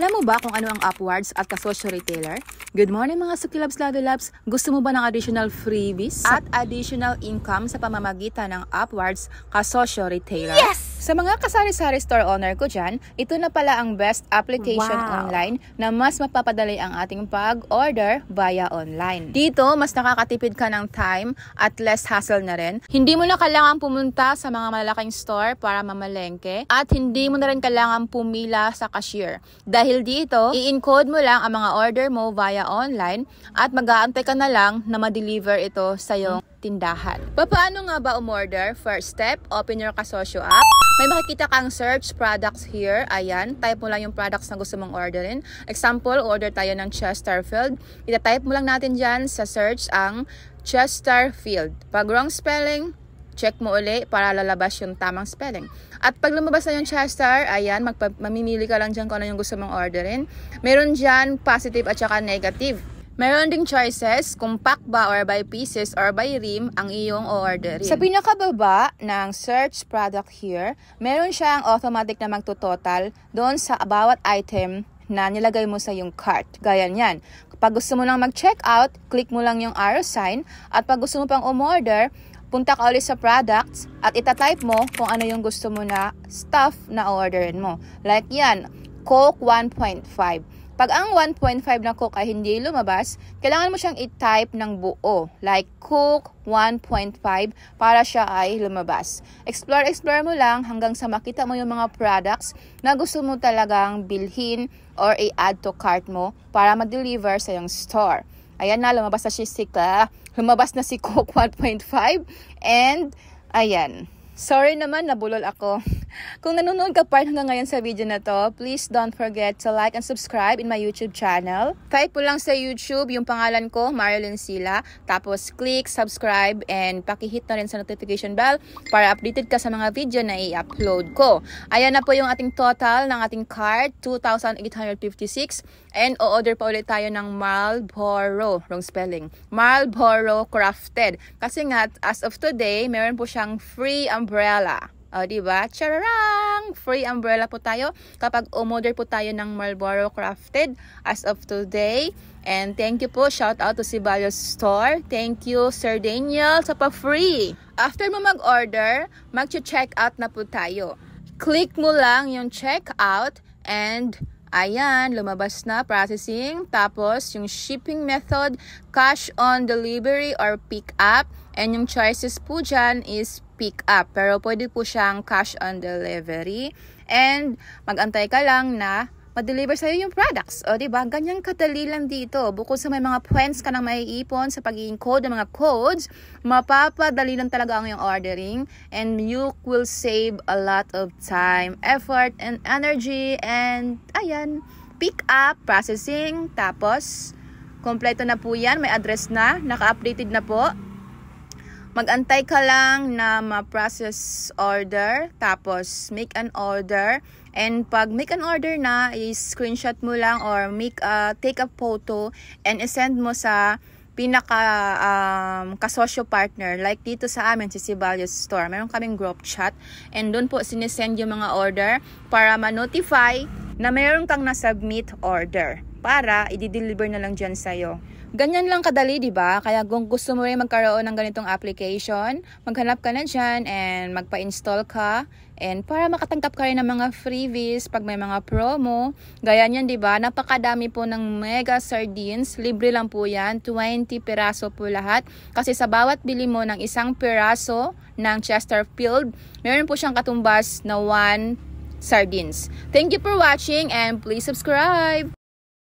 Alam mo ba kung ano ang Upwards at kasosyo retailer? Good morning mga Sukilabs Love Labs! Gusto mo ba ng additional freebies at additional income sa pamamagitan ng Upwards kasosyo retailer? Yes! Sa mga kasari-sari store owner ko dyan, ito na pala ang best application wow. online na mas mapapadali ang ating pag-order via online. Dito, mas nakakatipid ka ng time at less hassle na rin. Hindi mo na kailangan pumunta sa mga malalaking store para mamalengke at hindi mo na rin kailangan pumila sa cashier. Dahil dito, i-encode mo lang ang mga order mo via online at mag-aantay ka na lang na ma-deliver ito sa iyong tindahan. Paano nga ba umorder? First step, open your kasosyo app. May makikita kang search products here. Ayan, type mo lang yung products na gusto mong orderin. Example, order tayo ng Chesterfield. Ita-type mo lang natin dyan sa search ang Chesterfield. Pag wrong spelling, check mo uli para lalabas yung tamang spelling. At pag lumabas na yung Chester, ayan, magpamimili ka lang dyan kung ano yung gusto mong orderin. Meron dyan positive at saka negative. Meron ding choices kung pack ba or by pieces or by rim ang iyong orderin. Sa pinakababa ng search product here, meron siyang automatic na magtutotal doon sa bawat item na nilagay mo sa iyong cart. Gaya niyan. Pag gusto mo nang mag-check out, click mo lang yung arrow sign. At pag gusto mo pang umorder, punta ka ulit sa products at itatype mo kung ano yung gusto mo na stuff na orderin mo. Like yan, Coke 1.5. Pag ang 1.5 na cook ay hindi lumabas, kailangan mo siyang i-type ng buo. Like cook 1.5 para siya ay lumabas. Explore-explore mo lang hanggang sa makita mo yung mga products na gusto mo talagang bilhin or i-add to cart mo para ma-deliver sa yung store. Ayan na, lumabas na si Sika. Lumabas na si Cook 1.5. And, ayan. Sorry naman, nabulol ako. Kung nanonood ka part hanggang ngayon sa video na to, please don't forget to like and subscribe in my YouTube channel. Type po lang sa YouTube yung pangalan ko, Marilyn Sila. Tapos click subscribe and pakihit na rin sa notification bell para updated ka sa mga video na i-upload ko. Ayan na po yung ating total ng ating card, 2,856. And o-order pa ulit tayo ng Marlboro, wrong spelling, Marlboro Crafted. Kasi nga, as of today, meron po siyang free umbrella umbrella. O, di ba? Chararang! Free umbrella po tayo kapag umorder po tayo ng Marlboro Crafted as of today. And thank you po. Shout out to Sibalios Store. Thank you, Sir Daniel, sa pa-free. After mo mag-order, mag-check out na po tayo. Click mo lang yung check out and Ayan, lumabas na processing. Tapos, yung shipping method, cash on delivery or pick up. And yung choices po dyan is pick up. Pero pwede po siyang cash on delivery. And magantay ka lang na ma-deliver sa'yo yung products. O, di ba? Ganyan kadali lang dito. Bukod sa may mga points ka nang maiipon sa pag code ng mga codes, mapapadali lang talaga ang yung ordering and you will save a lot of time, effort, and energy and ayan, pick up, processing, tapos kompleto na po yan, may address na, naka-updated na po. Magantay ka lang na ma-process order, tapos make an order. And pag make an order na, i-screenshot mo lang or make a, uh, take a photo and i-send mo sa pinaka um, kasosyo partner like dito sa amin si Sibalius Store meron kaming group chat and doon po sinisend yung mga order para ma-notify na meron kang na-submit order para i-deliver na lang dyan sa'yo. Ganyan lang kadali, di ba? Kaya kung gusto mo rin magkaroon ng ganitong application, maghanap ka na dyan and magpa-install ka. And para makatangkap ka rin ng mga freebies pag may mga promo. Gaya niyan, di ba? Napakadami po ng mega sardines. Libre lang po yan. 20 piraso po lahat. Kasi sa bawat bili mo ng isang piraso ng Chesterfield, meron po siyang katumbas na 1 sardines. Thank you for watching and please subscribe!